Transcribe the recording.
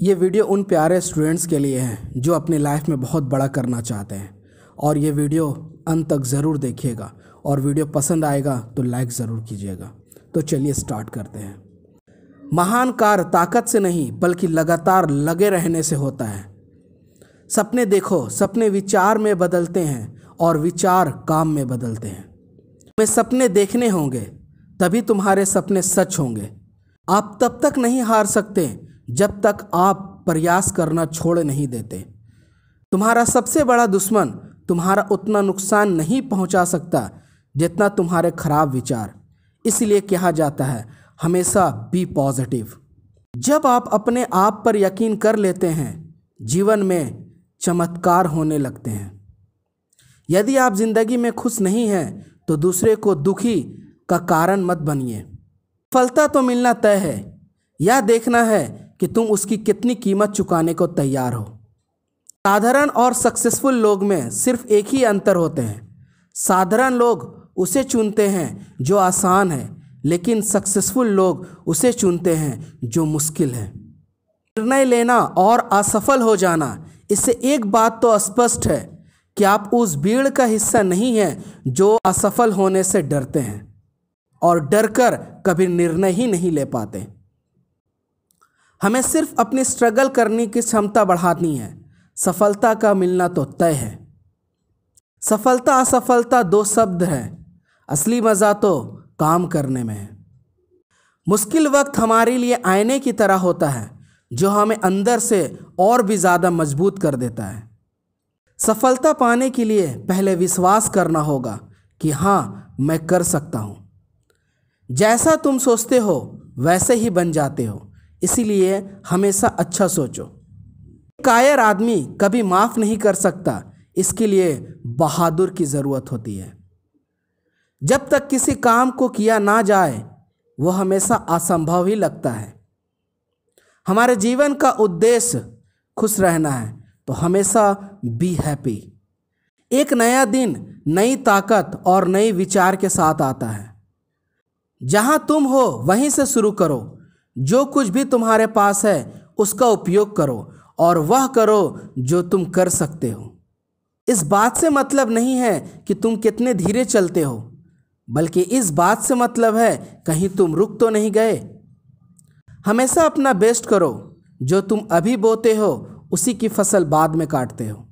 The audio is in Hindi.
ये वीडियो उन प्यारे स्टूडेंट्स के लिए है जो अपनी लाइफ में बहुत बड़ा करना चाहते हैं और ये वीडियो अंत तक ज़रूर देखिएगा और वीडियो पसंद आएगा तो लाइक ज़रूर कीजिएगा तो चलिए स्टार्ट करते हैं महान कार्य ताकत से नहीं बल्कि लगातार लगे रहने से होता है सपने देखो सपने विचार में बदलते हैं और विचार काम में बदलते हैं तुम्हें सपने देखने होंगे तभी तुम्हारे सपने सच होंगे आप तब तक नहीं हार सकते जब तक आप प्रयास करना छोड़ नहीं देते तुम्हारा सबसे बड़ा दुश्मन तुम्हारा उतना नुकसान नहीं पहुंचा सकता जितना तुम्हारे खराब विचार इसलिए कहा जाता है हमेशा बी पॉजिटिव जब आप अपने आप पर यकीन कर लेते हैं जीवन में चमत्कार होने लगते हैं यदि आप जिंदगी में खुश नहीं हैं तो दूसरे को दुखी का कारण मत बनिए फलता तो मिलना तय है यह देखना है कि तुम उसकी कितनी कीमत चुकाने को तैयार हो साधारण और सक्सेसफुल लोग में सिर्फ एक ही अंतर होते हैं साधारण लोग उसे चुनते हैं जो आसान है लेकिन सक्सेसफुल लोग उसे चुनते हैं जो मुश्किल है निर्णय लेना और असफल हो जाना इससे एक बात तो स्पष्ट है कि आप उस भीड़ का हिस्सा नहीं हैं जो असफल होने से डरते हैं और डरकर कभी निर्णय ही नहीं ले पाते हमें सिर्फ अपनी स्ट्रगल करने की क्षमता बढ़ानी है सफलता का मिलना तो तय है सफलता असफलता दो शब्द हैं असली मज़ा तो काम करने में है मुश्किल वक्त हमारे लिए आईने की तरह होता है जो हमें अंदर से और भी ज़्यादा मजबूत कर देता है सफलता पाने के लिए पहले विश्वास करना होगा कि हाँ मैं कर सकता हूँ जैसा तुम सोचते हो वैसे ही बन जाते हो इसीलिए हमेशा अच्छा सोचो कायर आदमी कभी माफ़ नहीं कर सकता इसके लिए बहादुर की ज़रूरत होती है जब तक किसी काम को किया ना जाए वह हमेशा असंभव ही लगता है हमारे जीवन का उद्देश्य खुश रहना है तो हमेशा बी हैप्पी एक नया दिन नई ताकत और नए विचार के साथ आता है जहाँ तुम हो वहीं से शुरू करो जो कुछ भी तुम्हारे पास है उसका उपयोग करो और वह करो जो तुम कर सकते हो इस बात से मतलब नहीं है कि तुम कितने धीरे चलते हो बल्कि इस बात से मतलब है कहीं तुम रुक तो नहीं गए हमेशा अपना बेस्ट करो जो तुम अभी बोते हो उसी की फसल बाद में काटते हो